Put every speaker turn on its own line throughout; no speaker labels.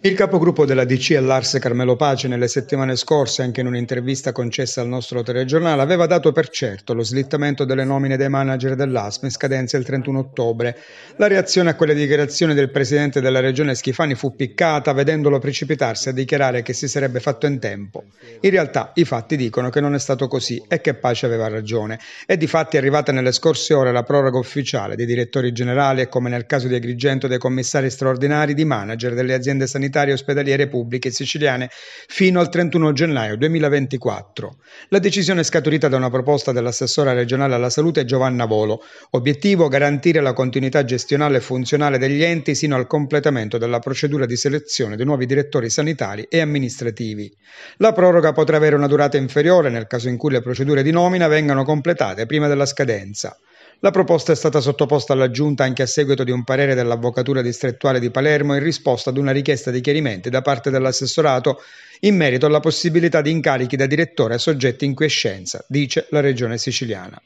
Il capogruppo della DC Lars Carmelo Pace nelle settimane scorse, anche in un'intervista concessa al nostro telegiornale, aveva dato per certo lo slittamento delle nomine dei manager dell'ASM in scadenza il 31 ottobre. La reazione a quelle dichiarazioni del presidente della regione Schifani fu piccata, vedendolo precipitarsi a dichiarare che si sarebbe fatto in tempo. In realtà i fatti dicono che non è stato così e che Pace aveva ragione. E di fatti è arrivata nelle scorse ore la proroga ufficiale dei direttori generali e come nel caso di Agrigento dei commissari straordinari di manager manager delle aziende sanitarie e ospedaliere pubbliche siciliane fino al 31 gennaio 2024. La decisione è scaturita da una proposta dell'assessora regionale alla salute Giovanna Volo. Obiettivo garantire la continuità gestionale e funzionale degli enti sino al completamento della procedura di selezione dei nuovi direttori sanitari e amministrativi. La proroga potrà avere una durata inferiore nel caso in cui le procedure di nomina vengano completate prima della scadenza. La proposta è stata sottoposta alla Giunta anche a seguito di un parere dell'Avvocatura distrettuale di Palermo in risposta ad una richiesta di chiarimenti da parte dell'assessorato in merito alla possibilità di incarichi da direttore a soggetti in quiescenza, dice la Regione siciliana.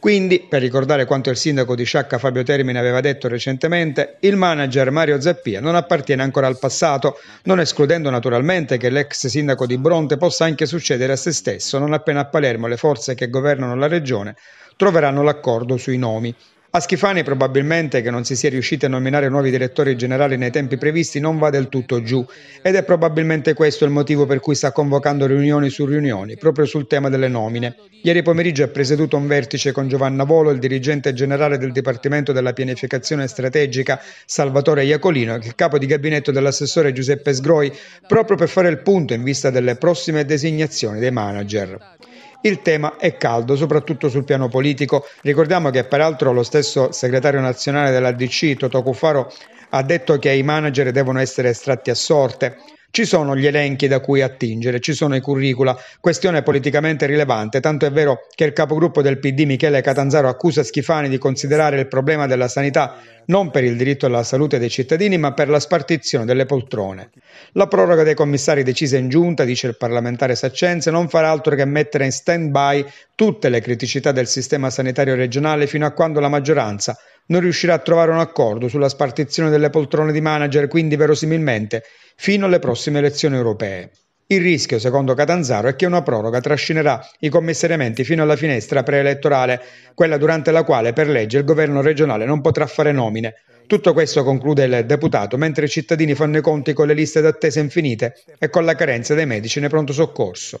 Quindi, per ricordare quanto il sindaco di Sciacca Fabio Termine aveva detto recentemente, il manager Mario Zappia non appartiene ancora al passato, non escludendo naturalmente che l'ex sindaco di Bronte possa anche succedere a se stesso non appena a Palermo le forze che governano la regione troveranno l'accordo sui nomi. A Schifani probabilmente che non si sia riusciti a nominare nuovi direttori generali nei tempi previsti non va del tutto giù ed è probabilmente questo il motivo per cui sta convocando riunioni su riunioni proprio sul tema delle nomine. Ieri pomeriggio ha presieduto un vertice con Giovanna Volo, il dirigente generale del Dipartimento della Pianificazione Strategica Salvatore Iacolino e il capo di gabinetto dell'assessore Giuseppe Sgroi proprio per fare il punto in vista delle prossime designazioni dei manager il tema è caldo, soprattutto sul piano politico. Ricordiamo che peraltro lo stesso segretario nazionale dell'ADC, Toto Cuffaro, ha detto che i manager devono essere estratti a sorte. Ci sono gli elenchi da cui attingere, ci sono i curricula, questione politicamente rilevante, tanto è vero che il capogruppo del PD Michele Catanzaro accusa Schifani di considerare il problema della sanità non per il diritto alla salute dei cittadini, ma per la spartizione delle poltrone. La proroga dei commissari decisa in giunta, dice il parlamentare Saccenze, non farà altro che mettere in stand-by tutte le criticità del sistema sanitario regionale fino a quando la maggioranza non riuscirà a trovare un accordo sulla spartizione delle poltrone di manager, quindi verosimilmente fino alle prossime elezioni europee. Il rischio, secondo Catanzaro, è che una proroga trascinerà i commissariamenti fino alla finestra preelettorale, quella durante la quale per legge il governo regionale non potrà fare nomine. Tutto questo, conclude il deputato, mentre i cittadini fanno i conti con le liste d'attesa infinite e con la carenza dei medici nei pronto soccorso.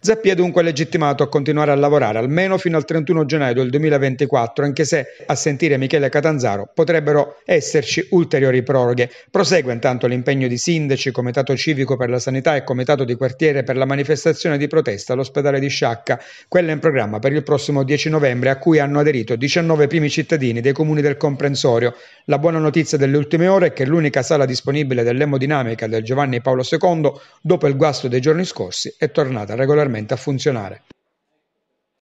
Zappia è dunque legittimato a continuare a lavorare almeno fino al 31 gennaio del 2024, anche se, a sentire Michele Catanzaro, potrebbero esserci ulteriori proroghe. Prosegue intanto l'impegno di sindaci, comitato civico per la sanità e comitato di quartiere per la manifestazione di protesta all'ospedale di Sciacca, quella in programma per il prossimo 10 novembre, a cui hanno aderito 19 primi cittadini dei comuni del comprensorio. La buona notizia delle ultime ore è che l'unica sala disponibile dell'emodinamica del Giovanni Paolo II, dopo il guasto dei giorni scorsi, è tornata regolare regolarmente a funzionare.